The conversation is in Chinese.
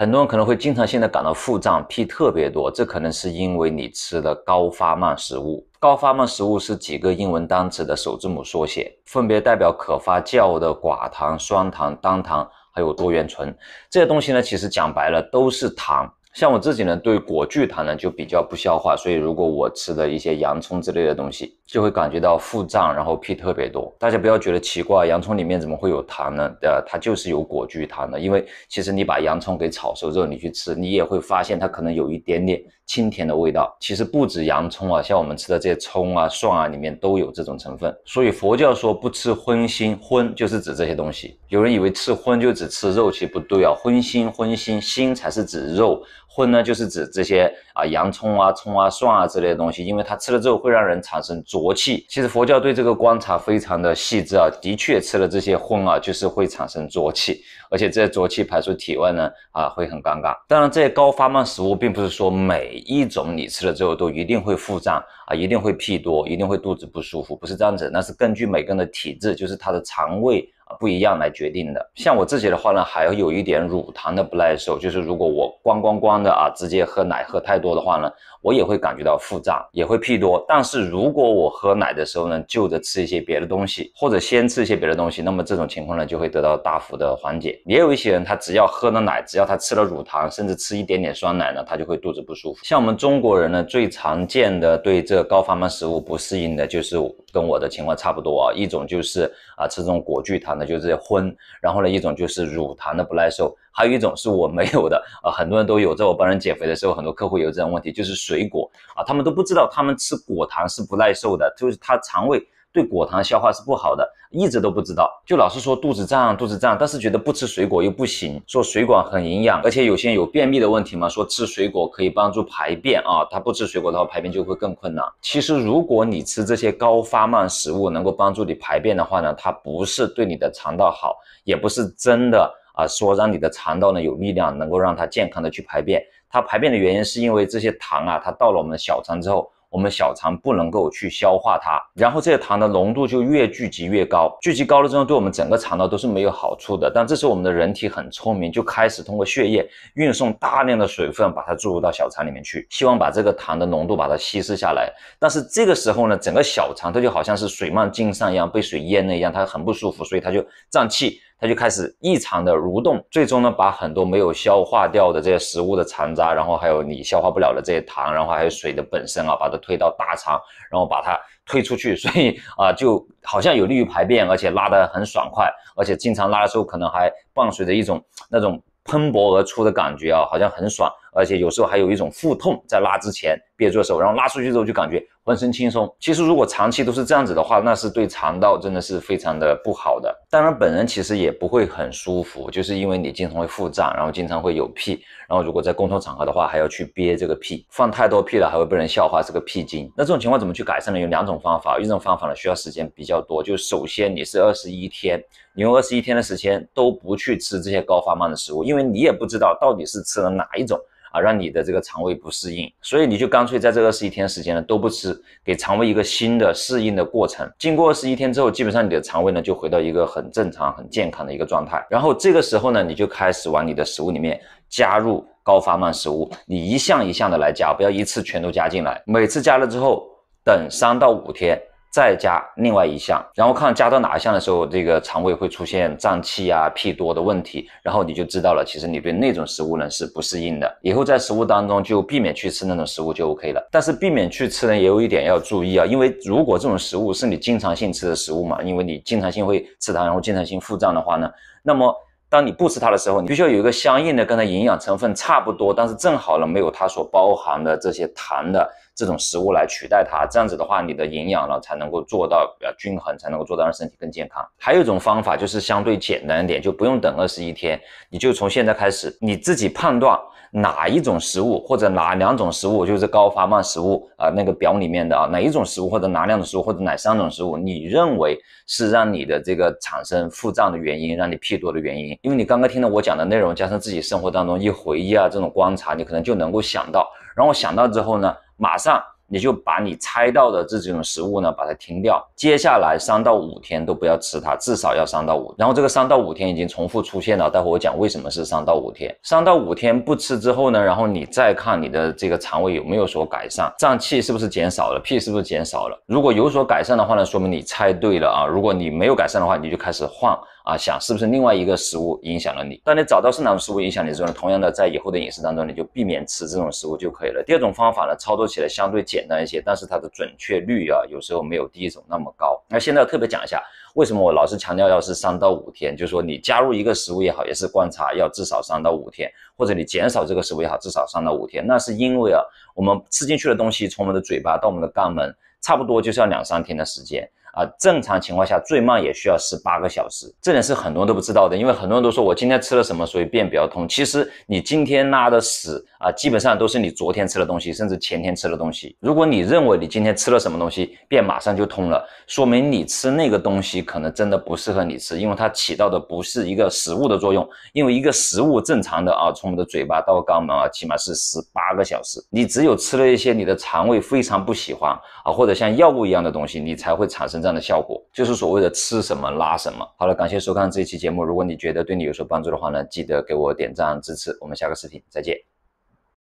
很多人可能会经常性的感到腹胀、屁特别多，这可能是因为你吃了高发慢食物。高发慢食物是几个英文单词的首字母缩写，分别代表可发酵的寡糖、双糖、单糖，还有多元醇。这些东西呢，其实讲白了都是糖。像我自己呢，对果聚糖呢就比较不消化，所以如果我吃的一些洋葱之类的东西，就会感觉到腹胀，然后屁特别多。大家不要觉得奇怪，洋葱里面怎么会有糖呢？呃，它就是有果聚糖的。因为其实你把洋葱给炒熟之后，你去吃，你也会发现它可能有一点点清甜的味道。其实不止洋葱啊，像我们吃的这些葱啊、蒜啊，里面都有这种成分。所以佛教说不吃荤腥，荤就是指这些东西。有人以为吃荤就只吃肉，其实不对啊。荤腥荤腥，腥才是指肉，荤呢就是指这些啊洋葱啊、葱啊、蒜啊之类的东西，因为它吃了之后会让人产生浊气。其实佛教对这个观察非常的细致啊，的确吃了这些荤啊，就是会产生浊气，而且这些浊气排出体外呢啊会很尴尬。当然，这些高发慢食物并不是说每一种你吃了之后都一定会腹胀啊，一定会屁多，一定会肚子不舒服，不是这样子，那是根据每个人的体质，就是他的肠胃。不一样来决定的。像我自己的话呢，还有一点乳糖的不耐受，就是如果我光光光的啊，直接喝奶喝太多的话呢，我也会感觉到腹胀，也会屁多。但是如果我喝奶的时候呢，就着吃一些别的东西，或者先吃一些别的东西，那么这种情况呢，就会得到大幅的缓解。也有一些人，他只要喝了奶，只要他吃了乳糖，甚至吃一点点酸奶呢，他就会肚子不舒服。像我们中国人呢，最常见的对这高发慢食物不适应的，就是跟我的情况差不多啊。一种就是啊，吃这种果聚糖。那就是荤，然后呢，一种就是乳糖的不耐受，还有一种是我没有的啊，很多人都有，在我帮人减肥的时候，很多客户有这种问题，就是水果啊，他们都不知道他们吃果糖是不耐受的，就是他肠胃。对果糖消化是不好的，一直都不知道，就老是说肚子胀，肚子胀，但是觉得不吃水果又不行，说水果很营养，而且有些人有便秘的问题嘛，说吃水果可以帮助排便啊，他不吃水果的话排便就会更困难。其实如果你吃这些高发慢食物能够帮助你排便的话呢，它不是对你的肠道好，也不是真的啊，说让你的肠道呢有力量，能够让它健康的去排便。它排便的原因是因为这些糖啊，它到了我们的小肠之后。我们小肠不能够去消化它，然后这些糖的浓度就越聚集越高，聚集高了之后，对我们整个肠道都是没有好处的。但这时候我们的人体很聪明，就开始通过血液运送大量的水分，把它注入到小肠里面去，希望把这个糖的浓度把它稀释下来。但是这个时候呢，整个小肠它就好像是水漫金山一样，被水淹了一样，它很不舒服，所以它就胀气。它就开始异常的蠕动，最终呢，把很多没有消化掉的这些食物的残渣，然后还有你消化不了的这些糖，然后还有水的本身啊，把它推到大肠，然后把它推出去，所以啊，就好像有利于排便，而且拉得很爽快，而且经常拉的时候，可能还伴随着一种那种喷薄而出的感觉啊，好像很爽。而且有时候还有一种腹痛，在拉之前憋住手，然后拉出去之后就感觉浑身轻松。其实如果长期都是这样子的话，那是对肠道真的是非常的不好的。当然本人其实也不会很舒服，就是因为你经常会腹胀，然后经常会有屁，然后如果在公众场合的话还要去憋这个屁，放太多屁了还会被人笑话是个屁精。那这种情况怎么去改善呢？有两种方法，一种方法呢需要时间比较多，就首先你是二十一天，你用二十一天的时间都不去吃这些高发慢的食物，因为你也不知道到底是吃了哪一种。啊，让你的这个肠胃不适应，所以你就干脆在这二十一天时间呢都不吃，给肠胃一个新的适应的过程。经过二十一天之后，基本上你的肠胃呢就回到一个很正常、很健康的一个状态。然后这个时候呢，你就开始往你的食物里面加入高发慢食物，你一项一项的来加，不要一次全都加进来。每次加了之后，等三到五天。再加另外一项，然后看加到哪一项的时候，这个肠胃会出现胀气啊、屁多的问题，然后你就知道了，其实你对那种食物呢是不适应的。以后在食物当中就避免去吃那种食物就 OK 了。但是避免去吃呢，也有一点要注意啊，因为如果这种食物是你经常性吃的食物嘛，因为你经常性会吃它，然后经常性腹胀的话呢，那么当你不吃它的时候，你必须要有一个相应的跟它营养成分差不多，但是正好呢没有它所包含的这些糖的。这种食物来取代它，这样子的话，你的营养了才能够做到比较均衡，才能够做到让身体更健康。还有一种方法就是相对简单一点，就不用等二十一天，你就从现在开始，你自己判断哪一种食物或者哪两种食物，就是高发慢食物啊，那个表里面的啊，哪一种食物或者哪两种食物或者哪三种食物，你认为是让你的这个产生腹胀的原因，让你屁多的原因。因为你刚刚听了我讲的内容，加上自己生活当中一回忆啊，这种观察，你可能就能够想到。然后想到之后呢？马上。你就把你猜到的这几种食物呢，把它停掉，接下来三到五天都不要吃它，至少要三到五。然后这个三到五天已经重复出现了，待会我讲为什么是三到五天。三到五天不吃之后呢，然后你再看你的这个肠胃有没有所改善，胀气是不是减少了，屁是不是减少了？如果有所改善的话呢，说明你猜对了啊。如果你没有改善的话，你就开始换啊，想是不是另外一个食物影响了你？当你找到是哪种食物影响你之后呢，同样的在以后的饮食当中，你就避免吃这种食物就可以了。第二种方法呢，操作起来相对简。简单一些，但是它的准确率啊，有时候没有第一种那么高。那现在要特别讲一下，为什么我老是强调要是三到五天，就是说你加入一个食物也好，也是观察要至少三到五天，或者你减少这个食物也好，至少三到五天。那是因为啊，我们吃进去的东西从我们的嘴巴到我们的肛门，差不多就是要两三天的时间。啊，正常情况下最慢也需要十八个小时，这点是很多人都不知道的。因为很多人都说，我今天吃了什么，所以便比较通。其实你今天拉的屎啊，基本上都是你昨天吃的东西，甚至前天吃的东西。如果你认为你今天吃了什么东西便马上就通了，说明你吃那个东西可能真的不适合你吃，因为它起到的不是一个食物的作用。因为一个食物正常的啊，从我们的嘴巴到肛门啊，起码是十八个小时。你只有吃了一些你的肠胃非常不喜欢啊，或者像药物一样的东西，你才会产生。这样的效果就是所谓的“吃什么拉什么”。好了，感谢收看这一期节目。如果你觉得对你有所帮助的话呢，记得给我点赞支持。我们下个视频再见。